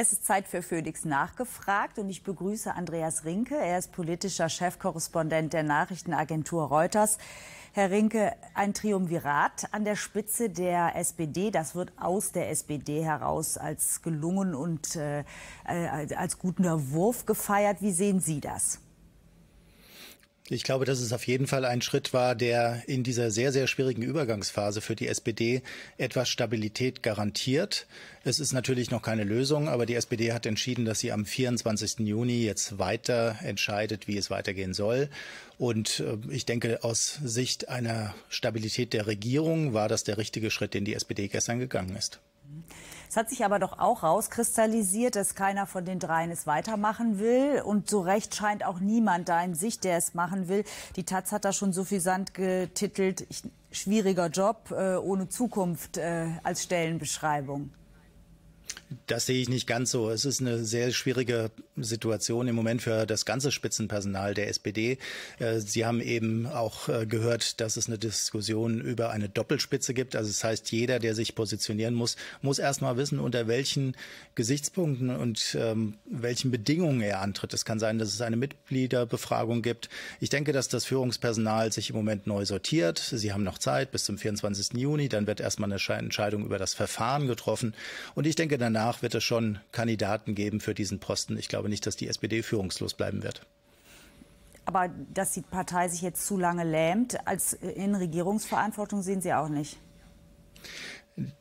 Es ist Zeit für Phoenix nachgefragt und ich begrüße Andreas Rinke. Er ist politischer Chefkorrespondent der Nachrichtenagentur Reuters. Herr Rinke, ein Triumvirat an der Spitze der SPD, das wird aus der SPD heraus als gelungen und äh, äh als guter Wurf gefeiert. Wie sehen Sie das? Ich glaube, dass es auf jeden Fall ein Schritt war, der in dieser sehr, sehr schwierigen Übergangsphase für die SPD etwas Stabilität garantiert. Es ist natürlich noch keine Lösung, aber die SPD hat entschieden, dass sie am 24. Juni jetzt weiter entscheidet, wie es weitergehen soll. Und äh, ich denke, aus Sicht einer Stabilität der Regierung war das der richtige Schritt, den die SPD gestern gegangen ist. Es hat sich aber doch auch rauskristallisiert, dass keiner von den dreien es weitermachen will. Und so recht scheint auch niemand da in Sicht, der es machen will. Die Taz hat da schon suffisant getitelt, schwieriger Job, äh, ohne Zukunft äh, als Stellenbeschreibung. Das sehe ich nicht ganz so. Es ist eine sehr schwierige Situation im Moment für das ganze Spitzenpersonal der SPD. Äh, Sie haben eben auch äh, gehört, dass es eine Diskussion über eine Doppelspitze gibt. Also das heißt, jeder, der sich positionieren muss, muss erstmal wissen, unter welchen Gesichtspunkten und ähm, welchen Bedingungen er antritt. Es kann sein, dass es eine Mitgliederbefragung gibt. Ich denke, dass das Führungspersonal sich im Moment neu sortiert. Sie haben noch Zeit bis zum 24. Juni. Dann wird erstmal eine Entscheidung über das Verfahren getroffen. Und ich denke, danach wird es schon Kandidaten geben für diesen Posten. Ich glaube nicht, dass die SPD führungslos bleiben wird. Aber dass die Partei sich jetzt zu lange lähmt, als in Regierungsverantwortung sehen Sie auch nicht.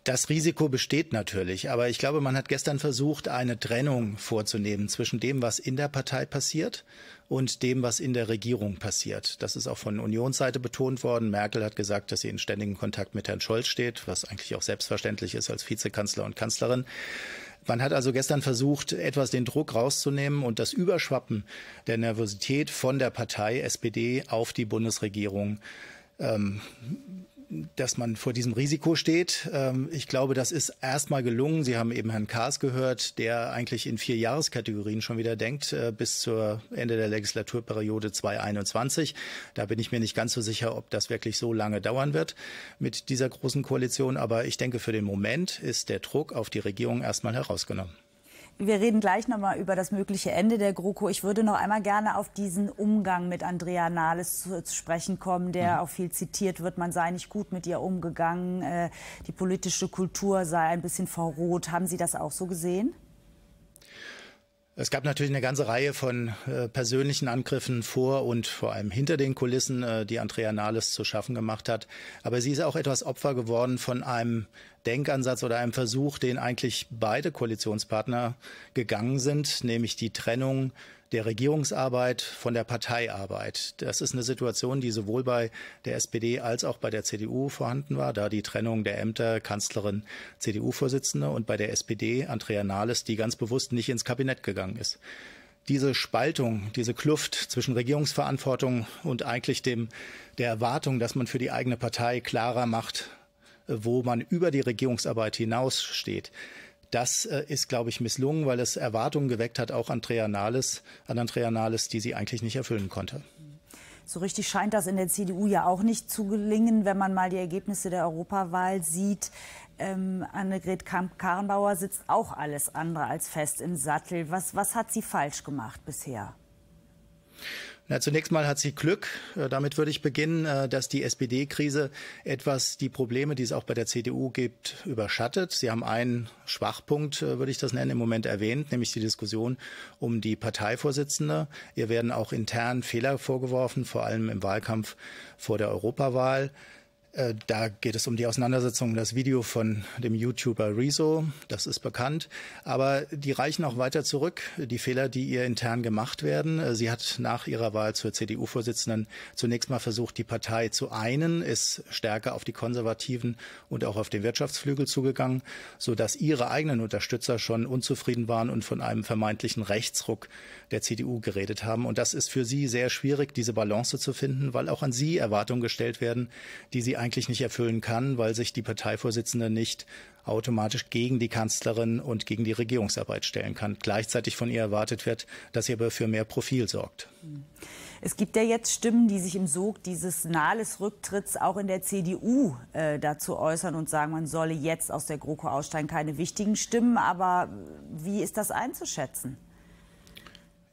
Das Risiko besteht natürlich, aber ich glaube, man hat gestern versucht, eine Trennung vorzunehmen zwischen dem, was in der Partei passiert und dem, was in der Regierung passiert. Das ist auch von Unionsseite betont worden. Merkel hat gesagt, dass sie in ständigem Kontakt mit Herrn Scholz steht, was eigentlich auch selbstverständlich ist als Vizekanzler und Kanzlerin. Man hat also gestern versucht, etwas den Druck rauszunehmen und das Überschwappen der Nervosität von der Partei SPD auf die Bundesregierung ähm, dass man vor diesem Risiko steht. Ähm, ich glaube, das ist erstmal gelungen. Sie haben eben Herrn Kaas gehört, der eigentlich in vier Jahreskategorien schon wieder denkt, äh, bis zur Ende der Legislaturperiode 2021. Da bin ich mir nicht ganz so sicher, ob das wirklich so lange dauern wird mit dieser großen Koalition. Aber ich denke, für den Moment ist der Druck auf die Regierung erstmal herausgenommen. Wir reden gleich nochmal über das mögliche Ende der GroKo. Ich würde noch einmal gerne auf diesen Umgang mit Andrea Nahles zu, zu sprechen kommen, der mhm. auch viel zitiert wird. Man sei nicht gut mit ihr umgegangen, äh, die politische Kultur sei ein bisschen verroht. Haben Sie das auch so gesehen? Es gab natürlich eine ganze Reihe von äh, persönlichen Angriffen vor und vor allem hinter den Kulissen, äh, die Andrea Nahles zu schaffen gemacht hat. Aber sie ist auch etwas Opfer geworden von einem Denkansatz oder einem Versuch, den eigentlich beide Koalitionspartner gegangen sind, nämlich die Trennung der Regierungsarbeit von der Parteiarbeit. Das ist eine Situation, die sowohl bei der SPD als auch bei der CDU vorhanden war, da die Trennung der Ämter Kanzlerin, CDU-Vorsitzende und bei der SPD Andrea Nahles, die ganz bewusst nicht ins Kabinett gegangen ist diese Spaltung, diese Kluft zwischen Regierungsverantwortung und eigentlich dem, der Erwartung, dass man für die eigene Partei klarer macht, wo man über die Regierungsarbeit hinaus steht. Das äh, ist, glaube ich, misslungen, weil es Erwartungen geweckt hat, auch Andrea Nahles, an Andrea Nahles, die sie eigentlich nicht erfüllen konnte. So richtig scheint das in der CDU ja auch nicht zu gelingen, wenn man mal die Ergebnisse der Europawahl sieht. Ähm, Annegret Kamp-Karrenbauer sitzt auch alles andere als fest im Sattel. Was, was hat sie falsch gemacht bisher? Na, zunächst mal hat sie Glück. Äh, damit würde ich beginnen, äh, dass die SPD-Krise etwas die Probleme, die es auch bei der CDU gibt, überschattet. Sie haben einen Schwachpunkt, äh, würde ich das nennen, im Moment erwähnt, nämlich die Diskussion um die Parteivorsitzende. Ihr werden auch intern Fehler vorgeworfen, vor allem im Wahlkampf vor der Europawahl. Äh, da geht es um die Auseinandersetzung das Video von dem YouTuber Rezo, das ist bekannt. Aber die reichen auch weiter zurück, die Fehler, die ihr intern gemacht werden. Äh, sie hat nach ihrer Wahl zur CDU-Vorsitzenden zunächst mal versucht, die Partei zu einen, ist stärker auf die Konservativen und auch auf den Wirtschaftsflügel zugegangen, sodass ihre eigenen Unterstützer schon unzufrieden waren und von einem vermeintlichen Rechtsruck der CDU geredet haben. Und das ist für sie sehr schwierig, diese Balance zu finden, weil auch an sie Erwartungen gestellt werden, die sie eigentlich eigentlich nicht erfüllen kann, weil sich die Parteivorsitzende nicht automatisch gegen die Kanzlerin und gegen die Regierungsarbeit stellen kann. Gleichzeitig von ihr erwartet wird, dass sie aber für mehr Profil sorgt. Es gibt ja jetzt Stimmen, die sich im Sog dieses Nahles Rücktritts auch in der CDU äh, dazu äußern und sagen, man solle jetzt aus der GroKo aussteigen. Keine wichtigen Stimmen, aber wie ist das einzuschätzen?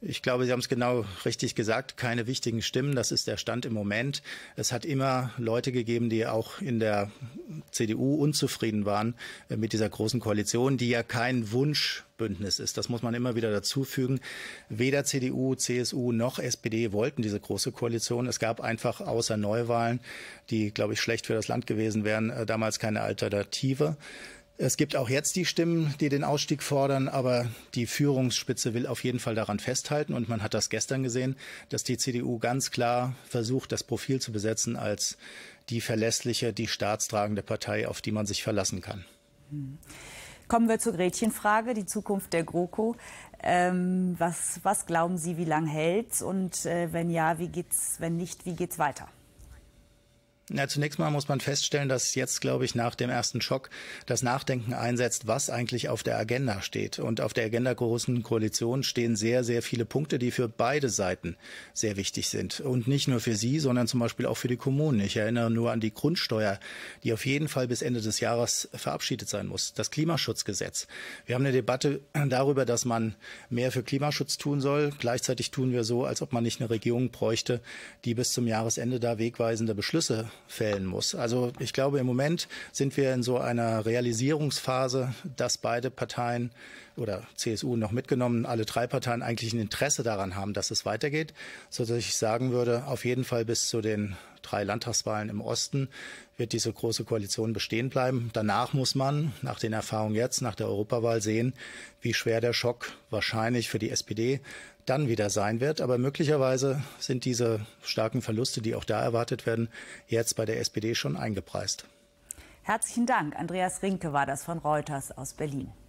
Ich glaube, Sie haben es genau richtig gesagt. Keine wichtigen Stimmen. Das ist der Stand im Moment. Es hat immer Leute gegeben, die auch in der CDU unzufrieden waren äh, mit dieser großen Koalition, die ja kein Wunschbündnis ist. Das muss man immer wieder dazufügen. Weder CDU, CSU noch SPD wollten diese große Koalition. Es gab einfach außer Neuwahlen, die, glaube ich, schlecht für das Land gewesen wären, äh, damals keine Alternative. Es gibt auch jetzt die Stimmen, die den Ausstieg fordern, aber die Führungsspitze will auf jeden Fall daran festhalten. Und man hat das gestern gesehen, dass die CDU ganz klar versucht, das Profil zu besetzen als die verlässliche, die staatstragende Partei, auf die man sich verlassen kann. Hm. Kommen wir zur Gretchenfrage, die Zukunft der GroKo. Ähm, was, was glauben Sie, wie lang hält's? Und äh, wenn ja, wie geht's? Wenn nicht, wie geht's weiter? Na, zunächst mal muss man feststellen, dass jetzt, glaube ich, nach dem ersten Schock das Nachdenken einsetzt, was eigentlich auf der Agenda steht. Und auf der Agenda Großen Koalition stehen sehr, sehr viele Punkte, die für beide Seiten sehr wichtig sind. Und nicht nur für Sie, sondern zum Beispiel auch für die Kommunen. Ich erinnere nur an die Grundsteuer, die auf jeden Fall bis Ende des Jahres verabschiedet sein muss. Das Klimaschutzgesetz. Wir haben eine Debatte darüber, dass man mehr für Klimaschutz tun soll. Gleichzeitig tun wir so, als ob man nicht eine Regierung bräuchte, die bis zum Jahresende da wegweisende Beschlüsse fällen muss. Also ich glaube, im Moment sind wir in so einer Realisierungsphase, dass beide Parteien oder CSU noch mitgenommen, alle drei Parteien eigentlich ein Interesse daran haben, dass es weitergeht, sodass ich sagen würde, auf jeden Fall bis zu den drei Landtagswahlen im Osten wird diese große Koalition bestehen bleiben. Danach muss man nach den Erfahrungen jetzt, nach der Europawahl sehen, wie schwer der Schock wahrscheinlich für die SPD dann wieder sein wird. Aber möglicherweise sind diese starken Verluste, die auch da erwartet werden, jetzt bei der SPD schon eingepreist. Herzlichen Dank. Andreas Rinke war das von Reuters aus Berlin.